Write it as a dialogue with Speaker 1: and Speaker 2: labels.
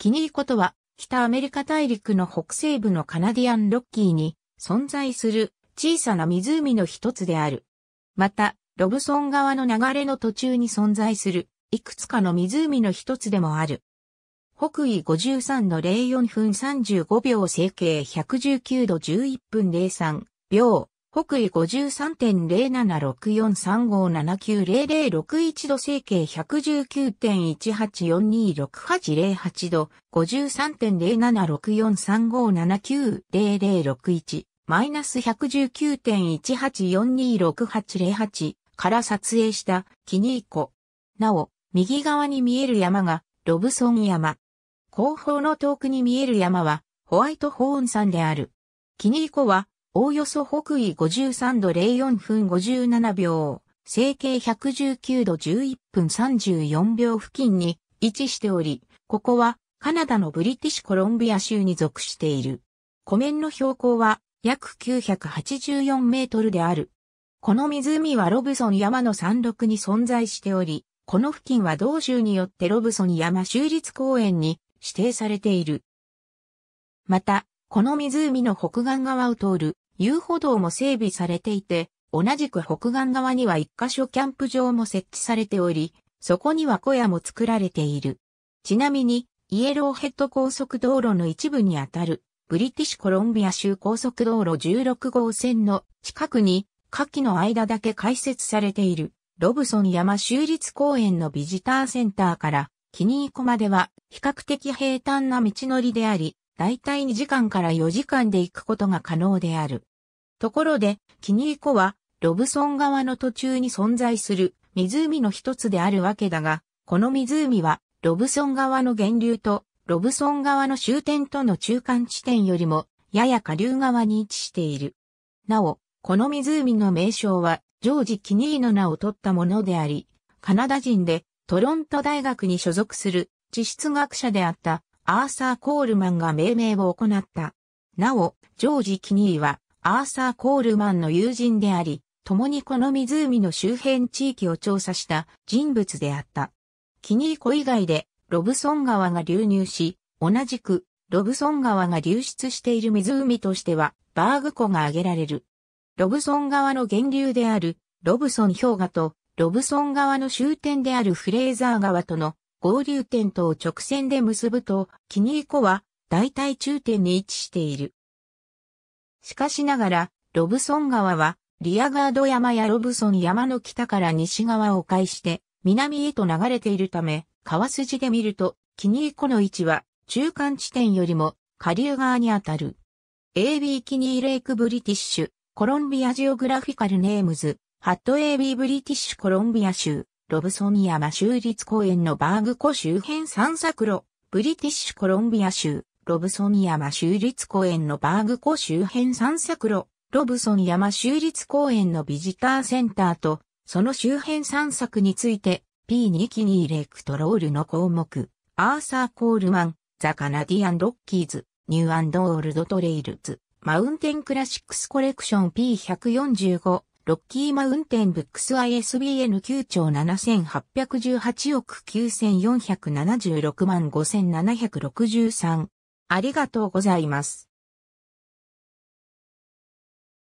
Speaker 1: キニーコとは、北アメリカ大陸の北西部のカナディアンロッキーに存在する小さな湖の一つである。また、ロブソン川の流れの途中に存在する、いくつかの湖の一つでもある。北緯53の04分35秒整形119度11分03秒、北緯53.0764357900061度整形119.18426808度53.0764357900061マイナス119.18426808から撮影したキニーコ。なお、右側に見える山がロブソン山。後方の遠くに見える山はホワイトホーン山である。キニーコはおおよそ北緯53度04分57秒、成形119度11分34秒付近に位置しており、ここはカナダのブリティッシュコロンビア州に属している。湖面の標高は約984メートルである。この湖はロブソン山の山麓に存在しており、この付近は同州によってロブソン山州立公園に指定されている。また、この湖の北岸側を通る遊歩道も整備されていて、同じく北岸側には一箇所キャンプ場も設置されており、そこには小屋も作られている。ちなみに、イエローヘッド高速道路の一部にあたる、ブリティッシュコロンビア州高速道路16号線の近くに、下記の間だけ開設されている、ロブソン山州立公園のビジターセンターから、キニーコまでは比較的平坦な道のりであり、だいたい2時間から4時間で行くことが可能である。ところで、キニー湖は、ロブソン川の途中に存在する湖の一つであるわけだが、この湖は、ロブソン川の源流と、ロブソン川の終点との中間地点よりも、やや下流側に位置している。なお、この湖の名称は、ジョージ・キニーの名を取ったものであり、カナダ人で、トロント大学に所属する、地質学者であった、アーサー・コールマンが命名を行った。なお、ジョージ・キニーは、アーサー・コールマンの友人であり、共にこの湖の周辺地域を調査した人物であった。キニーコ以外でロブソン川が流入し、同じくロブソン川が流出している湖としてはバーグ湖が挙げられる。ロブソン川の源流であるロブソン氷河とロブソン川の終点であるフレーザー川との合流点とを直線で結ぶと、キニーコは大体中点に位置している。しかしながら、ロブソン川は、リアガード山やロブソン山の北から西側を介して、南へと流れているため、川筋で見ると、キニー湖の位置は、中間地点よりも、下流側にあたる。AB キニーレイクブリティッシュ、コロンビアジオグラフィカルネームズ、ハット AB ブリティッシュコロンビア州、ロブソン山州立公園のバーグ湖周辺散策路、ブリティッシュコロンビア州、ロブソン山州立公園のバーグ湖周辺散策路、ロブソン山州立公園のビジターセンターと、その周辺散策について、P2 期にレクトロールの項目、アーサー・コールマン、ザ・カナディアン・ロッキーズ、ニューオールド・トレイルズ、マウンテン・クラシックス・コレクション P145、ロッキーマウンテンブックス ISBN9 兆7818億9476万5763ありがとうございます。